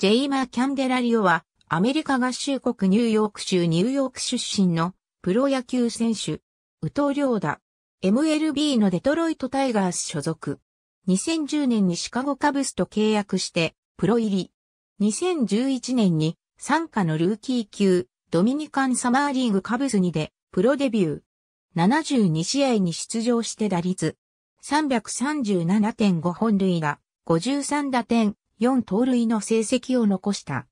ジェイマー・キャンデラリオは、アメリカ合衆国ニューヨーク州ニューヨーク出身のプロ野球選手、宇藤良だ。MLB のデトロイトタイガース所属。2010年にシカゴカブスと契約して、プロ入り。2011年に、参加のルーキー級、ドミニカンサマーリーグカブスにで、プロデビュー。72試合に出場して打率。337.5本塁打、53打点、4盗塁の成績を残した。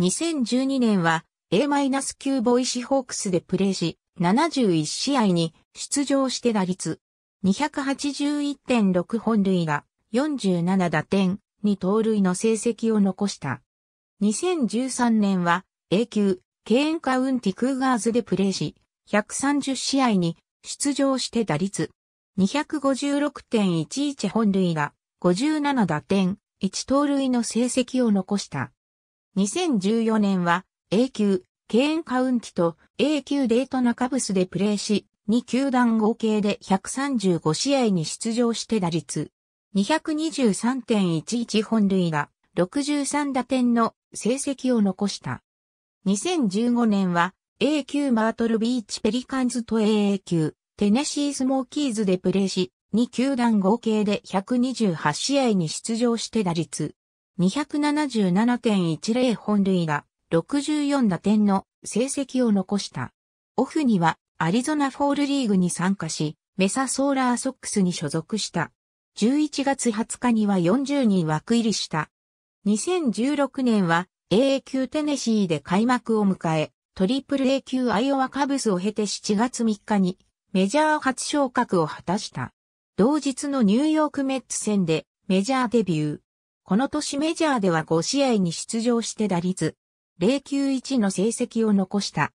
2012年は A-9 ボイシホークスでプレーし、71試合に出場して打率281.6本塁打、47打点、2盗塁の成績を残した。2013年は A 級、ケーンカウンティクーガーズでプレーし、130試合に出場して打率256.11本塁打、57打点、1盗塁の成績を残した。2014年は A 級、ケーンカウンティと A 級デートナカブスでプレーし、2球団合計で135試合に出場して打率223.11本塁が63打点の成績を残した。2015年は A 級マートルビーチペリカンズと AA 級テネシースモーキーズでプレーし、2球団合計で128試合に出場して打率277.10本塁打64打点の成績を残した。オフにはアリゾナフォールリーグに参加し、メサソーラーソックスに所属した。11月20日には40人枠入りした。2016年は AA 級テネシーで開幕を迎え、トリプル A 級アイオワカブスを経て7月3日にメジャー初昇格を果たした。同日のニューヨークメッツ戦でメジャーデビュー。この年メジャーでは5試合に出場して打率091の成績を残した。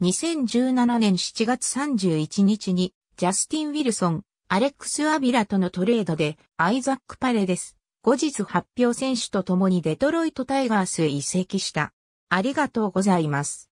2017年7月31日にジャスティン・ウィルソン、アレックス・アビラとのトレードでアイザック・パレです。後日発表選手と共にデトロイト・タイガースへ移籍した。ありがとうございます。